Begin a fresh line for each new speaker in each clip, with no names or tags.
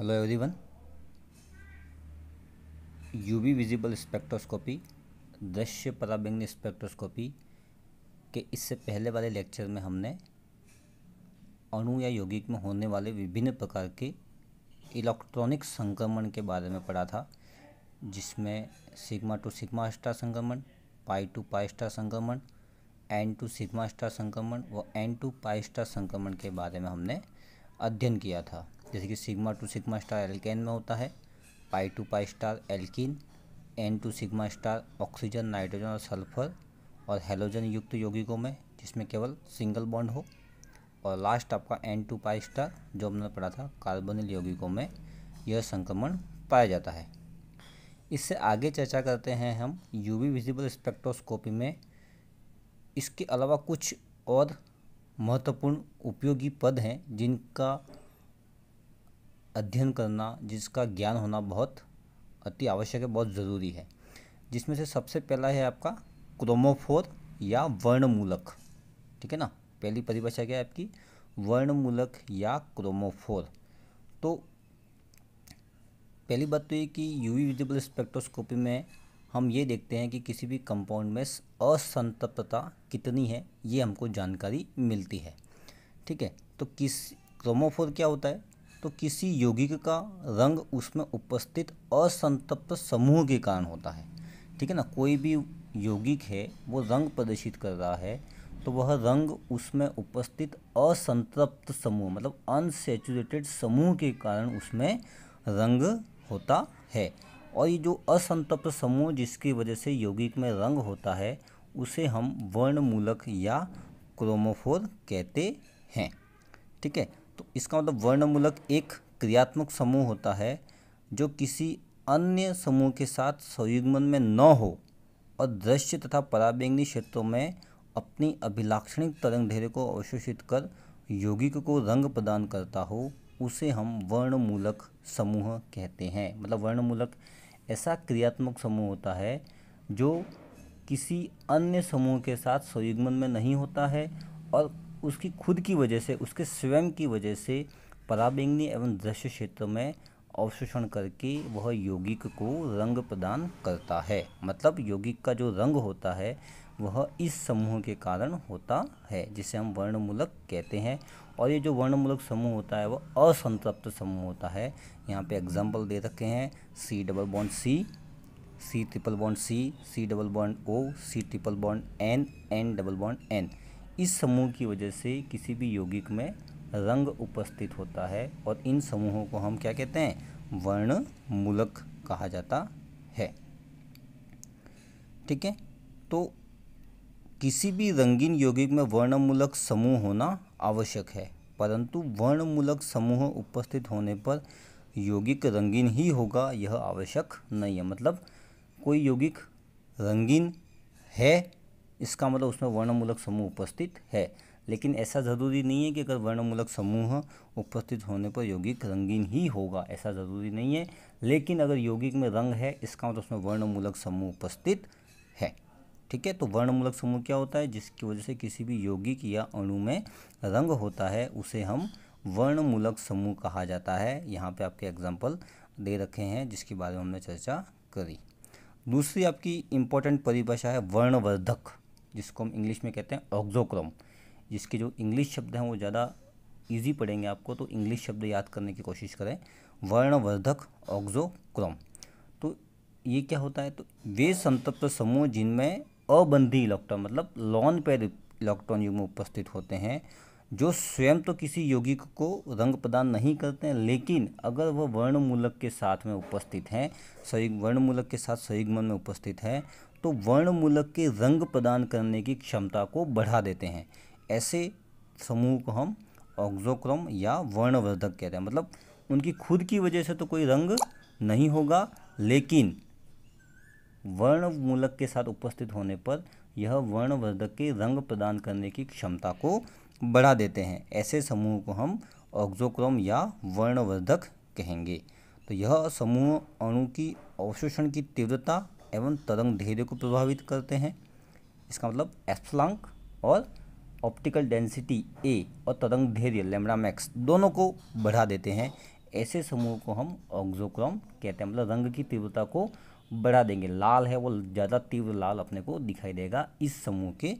hello everyone UV visible spectroscopy दृश्य पराबिंग spectroscopy के इससे पहले वाले लेक्चर में हमने अणु या यौगिक में होने वाले विभिन्न प्रकार के इलेक्ट्रॉनिक संक्रमण के बारे में पढ़ा था जिसमें सिग्मा टू सिग्मा स्टार संक्रमण पाई टू पाई स्टार संक्रमण एन टू सिग्मा स्टार संक्रमण व एन टू पाई स्टार संक्रमण के बारे में हमने अध्ययन किया था जैसे कि sigma to sigma star alkane में होता है pi to pi star alkene n to sigma star oxygen nitrogen और सल्फर और हेलोजन युक्त यौगिकों में जिसमें केवल सिंगल बॉन्ड हो और लास्ट आपका एन टू पाई स्टार जो हमने पढ़ा था कार्बनिल यौगिकों में यह संक्रमण पाया जाता है इससे आगे चर्चा करते हैं हम यूवी विजिबल स्पेक्ट्रोस्कोपी में इसके अलावा कुछ और महत्वपूर्ण उपयोगी पद हैं जिनका अध्ययन करना जिसका ज्ञान होना बहुत अति आवश्यक है बहुत ज़रूरी है जिसमें से सबसे पहला है आपका क्रोमोफोर या वर्णमूलक ठीक है ना पहली परिभाषा क्या है आपकी वर्णमूलक या क्रोमोफोर तो पहली बात तो ये कि यूवी विजिबल स्पेक्ट्रोस्कोपी में हम ये देखते हैं कि किसी भी कंपाउंड में असंतप्तता कितनी है ये हमको जानकारी मिलती है ठीक है तो किस क्रोमोफोर क्या होता है तो किसी यौगिक का रंग उसमें उपस्थित असंतप्त समूह के कारण होता है ठीक है ना कोई भी यौगिक है वो रंग प्रदर्शित कर रहा है तो वह रंग उसमें उपस्थित असंतप्त समूह मतलब अनसेचुरेटेड समूह के कारण उसमें रंग होता है और ये जो असंतप्त समूह जिसकी वजह से यौगिक में रंग होता है उसे हम वर्णमूलक या क्रोमोफोर कहते हैं ठीक है तो इसका मतलब वर्णमूलक एक क्रियात्मक समूह होता है जो किसी अन्य समूह के साथ संयुग्मन में न हो और दृश्य तथा पराबेंगनी क्षेत्रों में अपनी अभिलाक्षणिक तरंग धैर्य को अवशोषित कर यौगिक को रंग प्रदान करता हो उसे हम वर्णमूलक समूह कहते हैं मतलब वर्णमूलक ऐसा क्रियात्मक समूह होता है जो किसी अन्य समूह के साथ संयुग्मन में नहीं होता है और उसकी खुद की वजह से उसके स्वयं की वजह से पराबेंगनी एवं दृश्य क्षेत्र में अवशोषण करके वह यौगिक को रंग प्रदान करता है मतलब यौगिक का जो रंग होता है वह इस समूह के कारण होता है जिसे हम वर्णमूलक कहते हैं और ये जो वर्णमूलक समूह होता है वह असंतृप्त समूह होता है यहाँ पे एग्जाम्पल दे रखे हैं C double bond C C triple bond C C double bond O C triple bond N N double bond N इस समूह की वजह से किसी भी यौगिक में रंग उपस्थित होता है और इन समूहों को हम क्या कहते हैं वर्ण मूलक कहा जाता है ठीक है तो किसी भी रंगीन यौगिक में वर्णमूलक समूह होना आवश्यक है परंतु वर्णमूलक समूह उपस्थित होने पर यौगिक रंगीन ही होगा यह आवश्यक नहीं है मतलब कोई यौगिक रंगीन है इसका मतलब उसमें वर्णमूलक समूह उपस्थित है लेकिन ऐसा ज़रूरी नहीं है कि अगर वर्णमूलक समूह उपस्थित होने पर यौगिक रंगीन ही होगा ऐसा ज़रूरी नहीं है लेकिन अगर यौगिक में रंग है इसका मतलब उसमें वर्णमूलक समूह उपस्थित है ठीक है तो वर्णमूलक समूह क्या होता है जिसकी वजह से किसी भी यौगिक या अणु में रंग होता है उसे हम वर्णमूलक समूह कहा जाता है यहाँ पर आपके एग्जाम्पल दे रखे हैं जिसके बारे में हमने चर्चा करी दूसरी आपकी इम्पोर्टेंट परिभाषा है वर्णवर्धक जिसको हम इंग्लिश में कहते हैं ऑक्जोक्रोम जिसके जो इंग्लिश शब्द हैं वो ज़्यादा ईजी पड़ेंगे आपको तो इंग्लिश शब्द याद करने की कोशिश करें वर्णवर्धक ऑक्जोक्रोम तो ये क्या होता है तो वे संतप्त समूह जिनमें अबंधी इलेक्ट्रॉन मतलब लॉन पेड इलेक्ट्रॉन युग्म उपस्थित होते हैं जो स्वयं तो किसी यौगिक को रंग प्रदान नहीं करते हैं लेकिन अगर वह वर्णमूलक के साथ में उपस्थित हैं सही वर्णमूलक के साथ संयुग्मन में उपस्थित हैं तो वर्णमूलक के रंग प्रदान करने की क्षमता को बढ़ा देते हैं ऐसे समूह को हम ऑक्जोक्रम या वर्णवर्धक कहते हैं मतलब उनकी खुद की वजह से तो कोई रंग नहीं होगा लेकिन वर्णमूलक के साथ उपस्थित होने पर यह वर्णवर्धक के रंग प्रदान करने की क्षमता को बढ़ा देते हैं ऐसे समूह को हम ऑक्जोक्रोम या वर्णवर्धक कहेंगे तो यह समूह अणु की अवशोषण की तीव्रता एवं तरंग धैर्य को प्रभावित करते हैं इसका मतलब एप्सलांक और ऑप्टिकल डेंसिटी ए और तरंग धैर्य लेमड़ा मैक्स दोनों को बढ़ा देते हैं ऐसे समूह को हम ऑक्जोक्रोम कहते हैं मतलब रंग की तीव्रता को बढ़ा देंगे लाल है वो ज़्यादा तीव्र लाल अपने को दिखाई देगा इस समूह के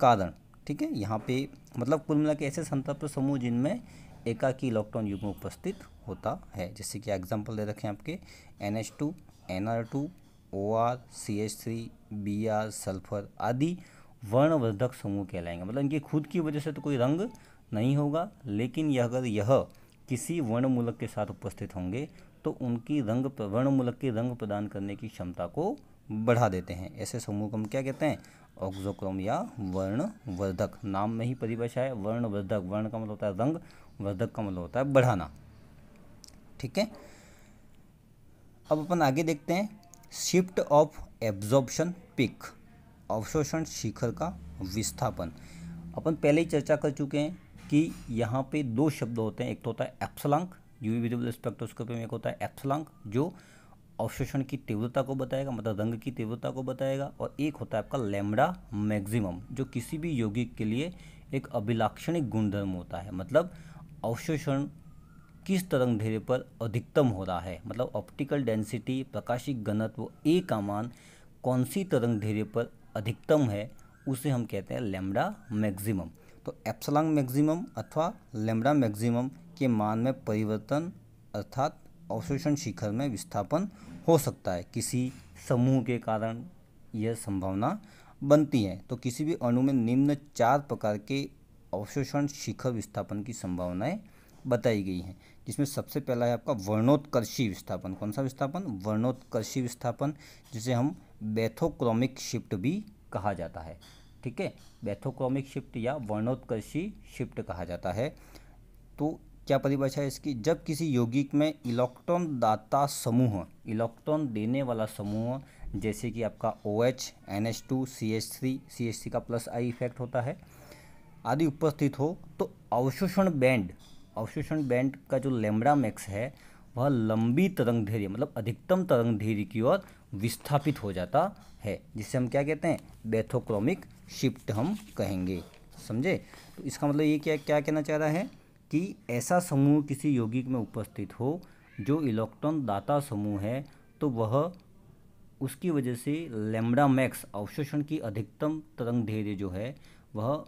कारण ठीक है यहाँ पे मतलब कुल मिला के ऐसे संतप्त समूह जिनमें एकाकी इलेक्ट्रॉन युग्म उपस्थित होता है जैसे कि एग्जाम्पल दे रखें आपके N H two N R two O R C H three B R sulphur आदि वर्णवर्धक समूह कहलाएंगे मतलब इनकी खुद की वजह से तो कोई रंग नहीं होगा लेकिन यह अगर यह किसी वर्णमूलक के साथ उपस्थित होंगे तो उनकी रंग वर्णमूलक के रंग प्रदान करने की क्षमता को बढ़ा देते हैं ऐसे समूह को हम क्या कहते हैं ऑक्जोक्रोम या वर्णवर्धक नाम में ही परिभाषा है वर्णवर्धक वर्ण का मतलब होता है रंग वर्धक का मतलब होता है बढ़ाना ठीक है अब अपन आगे देखते हैं शिफ्ट ऑफ एब्जॉर्बशन पिक अवशोषण शिखर का विस्थापन अपन पहले ही चर्चा कर चुके हैं कि यहाँ पे दो शब्द होते हैं एक तो होता है एप्सलांक यूवी विजिबल स्पेक्ट्रोस्कोपी में एक होता है एप्सलांक जो अवशोषण की तीव्रता को बताएगा मतलब रंग की तीव्रता को बताएगा और एक होता है आपका लेमडा मैक्सिमम जो किसी भी यौगिक के लिए एक अभिलाक्षणिक गुणधर्म होता है मतलब अवशोषण किस तरंग ढेर पर अधिकतम हो रहा है मतलब ऑप्टिकल डेंसिटी प्रकाशिक घनत्व ए का मान कौन सी तरंग ढेर पर अधिकतम है उसे हम कहते हैं लेमडा मैक्सिमम तो एप्सलॉन्ग मैक्सिमम अथवा लेमडा मैक्सिमम के मान में परिवर्तन अर्थात अवशोषण शिखर में विस्थापन हो सकता है किसी समूह के कारण यह संभावना बनती है तो किसी भी अणु में निम्न चार प्रकार के अवशोषण शिखर विस्थापन की संभावनाएं बताई गई हैं जिसमें सबसे पहला है आपका वर्णोत्कर्षी विस्थापन कौन सा विस्थापन वर्णोत्कर्षी विस्थापन जिसे हम बैथोक्रोमिक शिफ्ट भी कहा जाता है ठीक है बैथोक्रोमिक शिफ्ट या वर्णोत्कर्षी शिफ्ट कहा जाता है तो क्या परिभाषा है इसकी जब किसी यौगिक में इलेक्ट्रॉन दाता समूह इलेक्ट्रॉन देने वाला समूह जैसे कि आपका O H N H two C H three C H three का प्लस आई इफेक्ट होता है आदि उपस्थित हो तो अवशोषण बैंड अवशोषण बैंड का जो लेमड़ा मैक्स है वह लंबी तरंग धैर्य मतलब अधिकतम तरंग धैर्य की ओर विस्थापित हो जाता है जिससे हम क्या कहते हैं बेथोक्रोमिक शिफ्ट हम कहेंगे समझे तो इसका मतलब ये क्या क्या कहना चाह रहा है कि ऐसा समूह किसी यौगिक में उपस्थित हो जो इलेक्ट्रॉन दाता समूह है तो वह उसकी वजह से लेमडा मैक्स अवशोषण की अधिकतम तरंग धैर्य जो है वह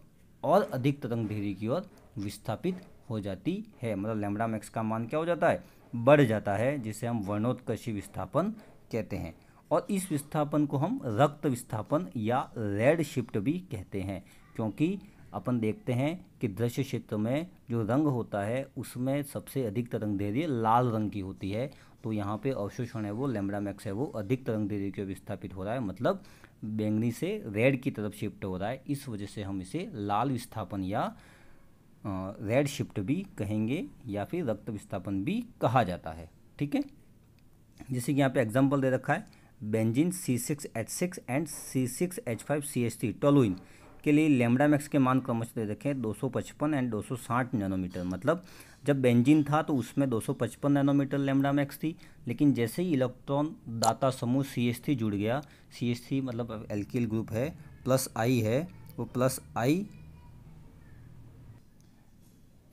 और अधिक तरंग धैर्य की ओर विस्थापित हो जाती है मतलब लेमड़ा मैक्स का मान क्या हो जाता है बढ़ जाता है जिसे हम वर्णोत्कर्षी विस्थापन कहते हैं और इस विस्थापन को हम रक्त विस्थापन या रेड शिफ्ट भी कहते हैं क्योंकि अपन देखते हैं कि दृश्य क्षेत्र में जो रंग होता है उसमें सबसे अधिक तरंग देरी लाल रंग की होती है तो यहाँ पे अवशोषण है वो लेमड़ा मैक्स है वो अधिक तरंग देरी के विस्थापित हो रहा है मतलब बैंगनी से रेड की तरफ शिफ्ट हो रहा है इस वजह से हम इसे लाल विस्थापन या रेड शिफ्ट भी कहेंगे या फिर रक्त विस्थापन भी कहा जाता है ठीक है जैसे कि यहाँ पे एग्जाम्पल दे रखा है benzene C six H six and C six H five C H three toluene के लिए लेमडा मैक्स के मान क्रमश दे रखे हैं दो सौ पचपन एंड दो सौ साठ नैनोमीटर मतलब जब बेंजिन था तो उसमें दो सौ पचपन नैनोमीटर लेमडा मैक्स थी लेकिन जैसे ही इलेक्ट्रॉन दाता समूह सी एच थ्री जुड़ गया सी एच थ्री मतलब एल्किल ग्रुप है प्लस आई है वो प्लस आई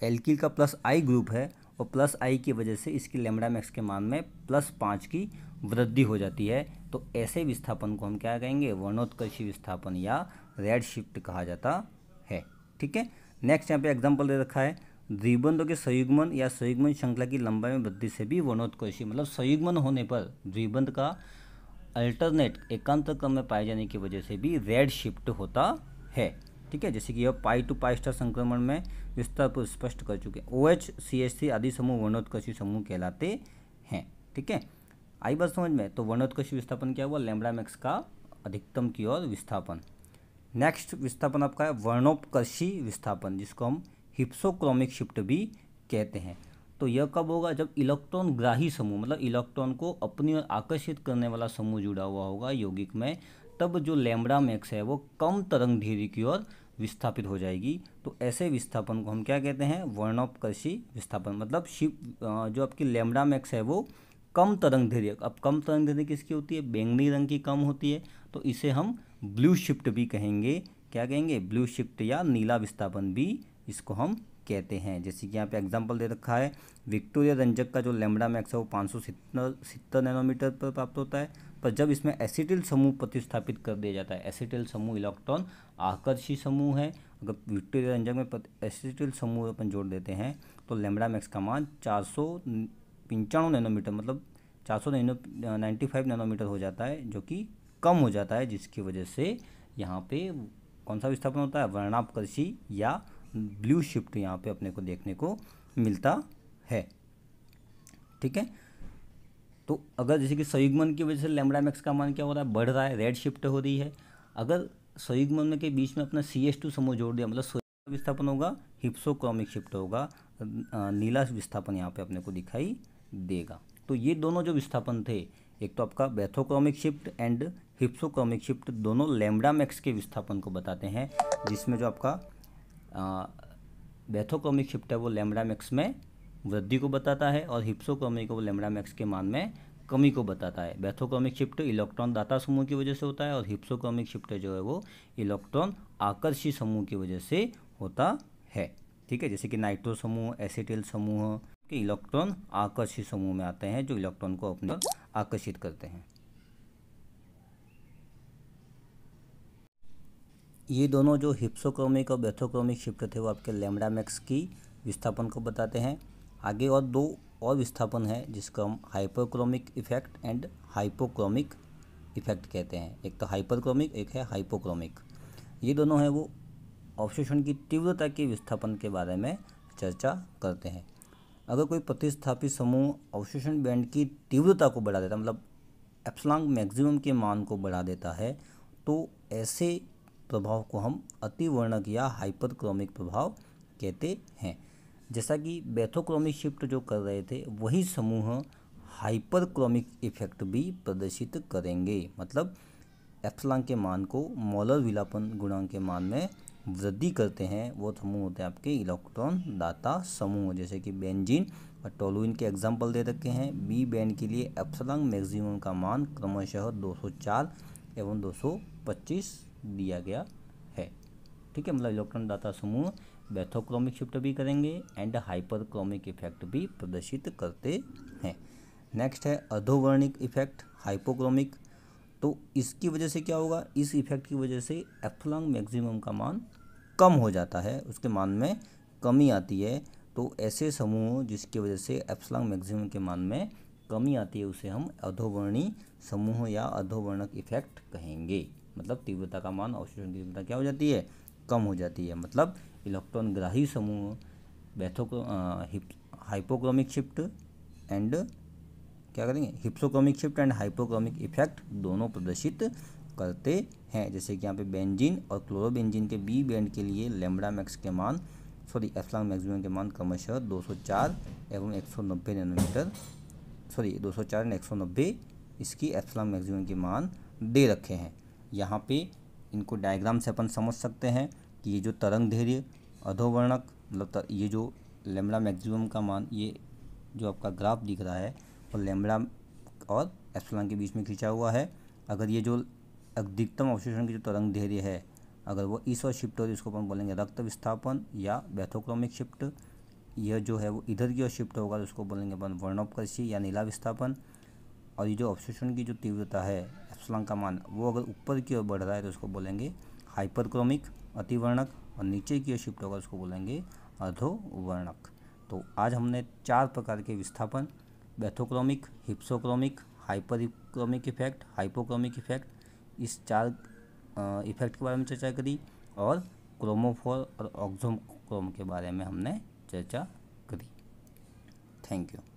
एल्किल का प्लस आई ग्रुप है और प्लस आई की वजह से इसकी लेमडा मैक्स के मान में प्लस पाँच की वृद्धि हो जाती है तो ऐसे विस्थापन को हम क्या कहेंगे वर्णोत्कर्षी विस्थापन या रेड शिफ्ट कहा जाता है ठीक है नेक्स्ट यहाँ पे एग्जाम्पल दे रखा है द्विबंधों के संयुग्मन या संयुग्मन श्रृंखला की लंबाई में वृद्धि से भी वर्णोत्कर्षी मतलब संयुग्मन होने पर द्विबंध का अल्टरनेट एकांत क्रम में पाए जाने की वजह से भी रेड शिफ्ट होता है ठीक है जैसे कि अब पाई टू पाई स्टार संक्रमण में विस्तार पर स्पष्ट कर चुके हैं O H C S C आदि समूह वर्णोत्कर्षी समूह कहलाते हैं ठीक है आई बात समझ में तो वर्णोत्कर्षी विस्थापन क्या हुआ लेमड़ा मैक्स का अधिकतम की ओर विस्थापन नेक्स्ट विस्थापन आपका है वर्णोपकर्षी विस्थापन जिसको हम हिप्सोक्रोमिक शिफ्ट भी कहते हैं तो यह कब होगा जब इलेक्ट्रॉन ग्राही समूह मतलब इलेक्ट्रॉन को अपनी ओर आकर्षित करने वाला समूह जुड़ा हुआ होगा यौगिक में तब जो लैम्बडा मैक्स है वो कम तरंग धीरे की ओर विस्थापित हो जाएगी तो ऐसे विस्थापन को हम क्या कहते हैं वर्णोपकर्षी विस्थापन मतलब शिप जो आपकी लेमडा मैक्स है वो कम तरंग धैर्य अब कम तरंग धैर्य किसकी होती है बैंगनी रंग की कम होती है तो इसे हम ब्लू शिफ्ट भी कहेंगे क्या कहेंगे ब्लू शिफ्ट या नीला विस्थापन भी इसको हम कहते हैं जैसे कि यहाँ पे एग्जाम्पल दे रखा है विक्टोरिया रंजक का जो लेमडा मैक्स है वो पाँच सौ सत्तर नैनोमीटर पर प्राप्त होता है पर जब इसमें एसिटिल समूह प्रतिस्थापित कर दिया जाता है एसिटिल समूह इलेक्ट्रॉन आकर्षी समूह है अगर विक्टोरिया रंजक में एसिटिल समूह अपन जोड़ देते हैं तो लेमड़ा मैक्स का मान चार सौ पंचानवे नैनोमीटर मतलब चार सौ नैनो नाइन्टी फाइव नैनोमीटर हो जाता है जो कि कम हो जाता है जिसकी वजह से यहाँ पे कौन सा विस्थापन होता है वर्णापकर्षी या ब्लू शिफ्ट यहाँ पे अपने को देखने को मिलता है ठीक है तो अगर जैसे कि संयुग्मन की वजह से लेमड़ा मैक्स का मान क्या हो रहा है बढ़ रहा है रेड शिफ्ट हो रही है अगर संयुग्मन के बीच में अपना सी एस टू समूह जोड़ दिया मतलब विस्थापन होगा हिप्सोक्रोमिक शिफ्ट होगा नीला विस्थापन यहाँ पे अपने को दिखाई देगा तो ये दोनों जो विस्थापन थे एक तो आपका bathochromic shift and hypsochromic shift दोनों लेमडा मैक्स के विस्थापन को बताते हैं जिसमें जो आपका बैथोक्रोमिक शिफ्ट है वो लेमडा मैक्स में वृद्धि को बताता है और हिप्सोक्रोमिक वो लेमडा मैक्स के मान में कमी को बताता है बैथोकॉमिक शिफ्ट इलेक्ट्रॉन दाता समूह की वजह से होता है और हिप्सोकॉमिक शिफ्ट जो है वो इलेक्ट्रॉन आकर्षी समूह की वजह से होता है ठीक है जैसे कि नाइट्रो समूह एसिटिल समूह के इलेक्ट्रॉन आकर्षी समूह में आते हैं जो इलेक्ट्रॉन को अपने आकर्षित करते हैं ये दोनों जो हिप्सोक्रोमिक और बैथोक्रोमिक शिफ्ट थे वो आपके लेमडा मैक्स की विस्थापन को बताते हैं आगे और दो और विस्थापन है जिसको हम hypochromic effect and hypochromic effect कहते हैं एक तो हाइपरक्रोमिक एक है हाइपोक्रोमिक ये दोनों हैं वो अवशोषण की तीव्रता के विस्थापन के बारे में चर्चा करते हैं अगर कोई प्रतिस्थापित समूह अवशोषण बैंड की तीव्रता को बढ़ा देता है मतलब एप्सलांग मैक्सिमम के मान को बढ़ा देता है तो ऐसे प्रभाव को हम अतिवर्णक या हाइपरक्रोमिक प्रभाव कहते हैं जैसा कि बैथोक्रोमिक शिफ्ट जो कर रहे थे वही समूह हाइपरक्रोमिक इफेक्ट भी प्रदर्शित करेंगे मतलब एप्सलान के मान को मोलर विलापन गुणांक के मान में वृद्धि करते हैं वो समूह होते हैं आपके इलेक्ट्रॉन दाता समूह जैसे कि बेंजीन और टोलुइन के एग्जाम्पल दे रखे हैं बी बैंड के लिए एप्सलॉन मैक्सिमम का मान क्रमशः 204 एवं 225 दिया गया है ठीक है मतलब इलेक्ट्रॉन दाता समूह बैथोक्रोमिक शिफ्ट भी करेंगे एंड हाइपरक्रोमिक इफेक्ट भी प्रदर्शित करते हैं नेक्स्ट है अधोवर्णिक इफेक्ट हाइपोक्रोमिक तो इसकी वजह से क्या होगा इस इफेक्ट की वजह से एफ्लॉन्ग मैक्सिमम का मान कम हो जाता है उसके मान में कमी आती है तो ऐसे समूह जिसकी वजह से एफ्लॉन्ग मैक्सिमम के मान में कमी आती है उसे हम अधोवर्णी समूह या अधोवर्णक इफेक्ट कहेंगे मतलब तीव्रता का मान अवशोषण की तीव्रता क्या हो जाती है कम हो जाती है मतलब इलेक्ट्रॉन ग्राही समूह बैथोक्रो हाइपोक्रोमिक शिफ्ट एंड क्या करेंगे hypsochromic shift and hypochromic effect दोनों प्रदर्शित करते हैं जैसे कि यहाँ पे बेंजीन और क्लोरोबेंजीन के बी बैंड के लिए लेमडा मैक्स के मान सॉरी एफलॉन मैक्सिमम के मान क्रमशः 204 एवं 190 नैनोमीटर सॉरी 204 एंड 190 इसकी एफलॉन मैक्सिमम के मान दे रखे हैं यहाँ पे इनको डायग्राम से अपन समझ सकते हैं कि ये जो तरंग धैर्य अधोवर्णक मतलब ये जो लेमड़ा मैक्सिमम का मान ये जो आपका ग्राफ दिख रहा है और लेमड़ा और एप्सलॉन के बीच में खींचा हुआ है अगर ये जो अधिकतम अवशोषण की जो तरंग धैर्य है अगर वो इस और शिफ्ट हो तो इसको अपन बोलेंगे रक्त विस्थापन या बैथोक्रोमिक शिफ्ट यह जो है वो इधर की ओर शिफ्ट होगा तो उसको बोलेंगे अपन वर्णोपकर्षी या नीला विस्थापन और ये जो अवशोषण की जो तीव्रता है एप्सलॉन का मान वो अगर ऊपर की ओर बढ़ रहा है तो उसको बोलेंगे हाइपरक्रोमिक अतिवर्णक और नीचे की ओर शिफ्ट होगा उसको बोलेंगे अधोवर्णक तो आज हमने चार प्रकार के विस्थापन bathochromic hypsochromic hyperchromic effect hypochromic effect इस चार इफेक्ट के बारे में चर्चा करी और क्रोमोफोर और ऑक्जोक्रोम के बारे में हमने चर्चा करी थैंक यू